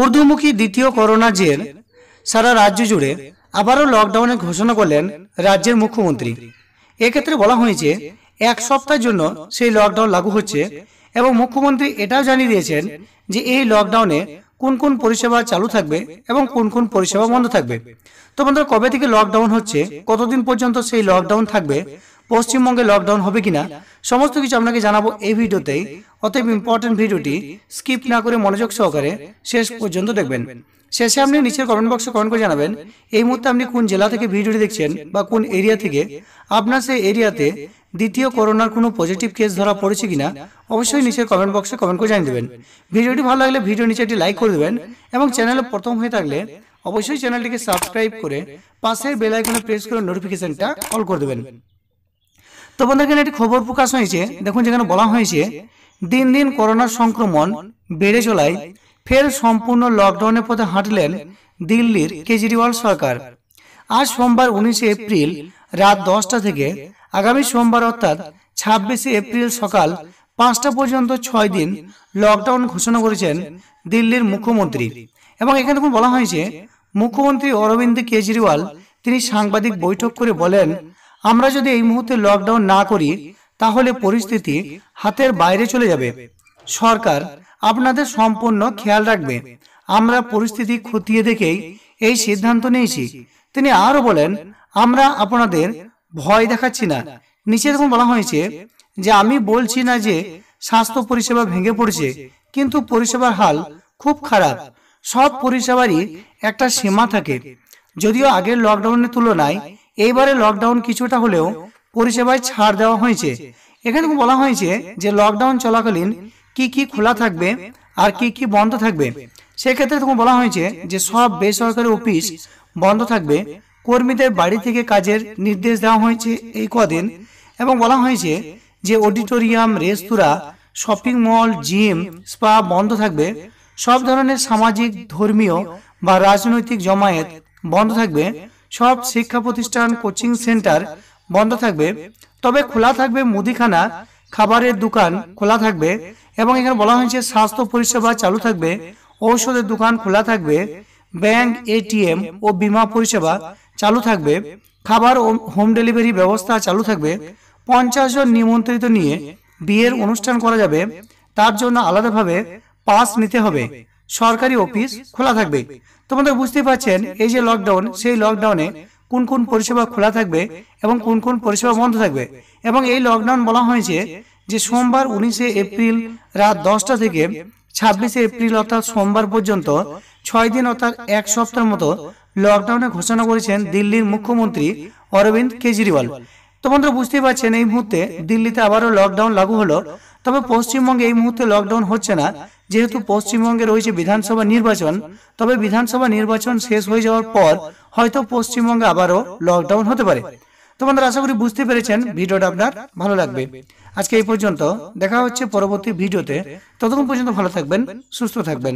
উর্দুমুখী দ্বিতীয় করোনা জের সারা রাজ্য জুড়ে আবারও লকডাউনের ঘোষণা করলেন রাজ্যের মুখ্যমন্ত্রী এক্ষেত্রে বলা হয়েছে এক সপ্তাহের জন্য সেই লকডাউন লাগু হচ্ছে এবং মুখ্যমন্ত্রী এটাও জানিয়ে দিয়েছেন যে এই লকডাউনে কোন কোন পরিষেবা চালু থাকবে এবং কোন কোন পরিষেবা বন্ধ থাকবে তো বন্ধুরা কবে থেকে লকডাউন হচ্ছে কতদিন পর্যন্ত সেই লকডাউন থাকবে পশ্চিমবঙ্গে লকডাউন হবে কিনা সমস্ত কিছু আপনাকে জানাবো এই ভিডিওতেই অতএব ইম্পর্টেন্ট ভিডিওটি স্কিপ না করে মনোযোগ সহকারে শেষ পর্যন্ত দেখবেন শেষে আপনি নিচের কমেন্ট বক্সে কমেন্ট করে জানাবেন এই মুহূর্তে আপনি কোন জেলা থেকে ভিডিওটি দেখছেন বা কোন এরিয়া থেকে আপনার সেই এরিয়াতে দ্বিতীয় করোনার কোনো পজিটিভ কেস ধরা পড়েছে কিনা অবশ্যই নিচের কমেন্ট বক্সে কমেন্ট করে জানিয়ে দেবেন ভিডিওটি ভালো লাগলে ভিডিও নিচে একটি লাইক করে দেবেন এবং চ্যানেলে প্রথম হয়ে থাকলে অবশ্যই চ্যানেলটিকে সাবস্ক্রাইব করে পাশের বেলাইকনে প্রেস করে নোটিফিকেশনটা অল করে দেবেন তো বন্ধু একটি খবর প্রকাশ হয়েছে দেখুন যেখানে বলা হয়েছে দিন দিন করোনার সংক্রমণ বেড়ে চলায় ফের সম্পূর্ণ লকডাউনের পথে হাঁটলেন দিল্লির কেজরিওয়াল সরকার আজ সোমবার উনিশে এপ্রিল রাত দশটা থেকে আগামী সোমবার অর্থাৎ ছাব্বিশে এপ্রিল সকাল পাঁচটা পর্যন্ত ছয় দিন লকডাউন ঘোষণা করেছেন দিল্লির মুখ্যমন্ত্রী এবং এখানে দেখুন বলা হয়েছে মুখ্যমন্ত্রী অরবিন্দ কেজরিওয়াল তিনি সাংবাদিক বৈঠক করে বলেন আমরা যদি এই মুহূর্তে লকডাউন না করি তাহলে পরিস্থিতি হাতের বাইরে চলে যাবে সরকার আপনাদের সম্পূর্ণ খেয়াল রাখবে আমরা পরিস্থিতি খতিয়ে দেখেই এই সিদ্ধান্ত নিয়েছি তিনি আরও বলেন আমরা আপনাদের ভয় দেখাচ্ছি না নিচে এরকম বলা হয়েছে যে আমি বলছি না যে স্বাস্থ্য পরিষেবা ভেঙে পড়েছে কিন্তু পরিষেবার হাল খুব খারাপ সব পরিষেবারই একটা সীমা থাকে যদিও আগের লকডাউনের তুলনায় এইবারে লকডাউন কিছুটা হলেও পরিষেবায় ছাড় দেওয়া হয়েছে এখানে বলা হয়েছে যে লকডাউন চলাকালীন কি কি খোলা থাকবে আর কি কি বন্ধ থাকবে সেক্ষেত্রে তখন বলা হয়েছে যে সব বেসরকারি অফিস বন্ধ থাকবে কর্মীদের বাড়ি থেকে কাজের নির্দেশ দেওয়া হয়েছে এই কদিন এবং বলা হয়েছে যে auditorium restaurant shopping mall gym spa বন্ধ থাকবে সব ধরনের সামাজিক ধর্মীয় বা রাজনৈতিক জমায়েত বন্ধ থাকবে সব শিক্ষা প্রতিষ্ঠান কোচিং সেন্টার বন্ধ থাকবে তবে খোলা থাকবে মুদিখানা খাবারের দোকান খোলা থাকবে এবং এখানে বলা হয়েছে স্বাস্থ্য পরিষেবা চালু থাকবে ঔষধের দোকান খোলা থাকবে ব্যাংক এটিএম ও বিমা পরিষেবা চালু থাকবে খাবার ও হোম ডেলিভারি ব্যবস্থা চালু থাকবে পঞ্চাশ জন নিমন্ত্রিত নিয়ে বিয়ের অনুষ্ঠান করা যাবে তার জন্য আলাদাভাবে পাস নিতে হবে সরকারি অফিস খোলা থাকবে তোমাদের বুঝতে পারছেন এই যে লকডাউন সেই লকডাউনে কোন কোন পরিষেবা খোলা থাকবে এবং কোন কোন পরিষেবা বন্ধ থাকবে এবং এই লকডাউন বলা হয়েছে যে সোমবার উনিশে এপ্রিল রাত দশটা থেকে ছাব্বিশে এপ্রিল অর্থাৎ সোমবার পর্যন্ত ছয় দিন অর্থাৎ এক সপ্তাহের মতো লকডাউনে ঘোষণা করেছেন দিল্লির মুখ্যমন্ত্রী অরবিন্দ কেজরিওয়াল তোমাদের বুঝতেই পারছেন এই মুহূর্তে দিল্লিতে আবারও লকডাউন লাগু হলো তবে পশ্চিমবঙ্গে এই মুহূর্তে লকডাউন হচ্ছে না যেহেতু পশ্চিমবঙ্গে রয়েছে বিধানসভা নির্বাচন তবে বিধানসভা নির্বাচন শেষ হয়ে যাওয়ার পর হয়তো পশ্চিমবঙ্গে আবারও লকডাউন হতে পারে তোমাদের আশা করি বুঝতে পেরেছেন ভিডিওটা আপনার ভালো লাগবে আজকে এই পর্যন্ত দেখা হচ্ছে পরবর্তী ভিডিওতে ততক্ষণ পর্যন্ত ভালো থাকবেন সুস্থ থাকবেন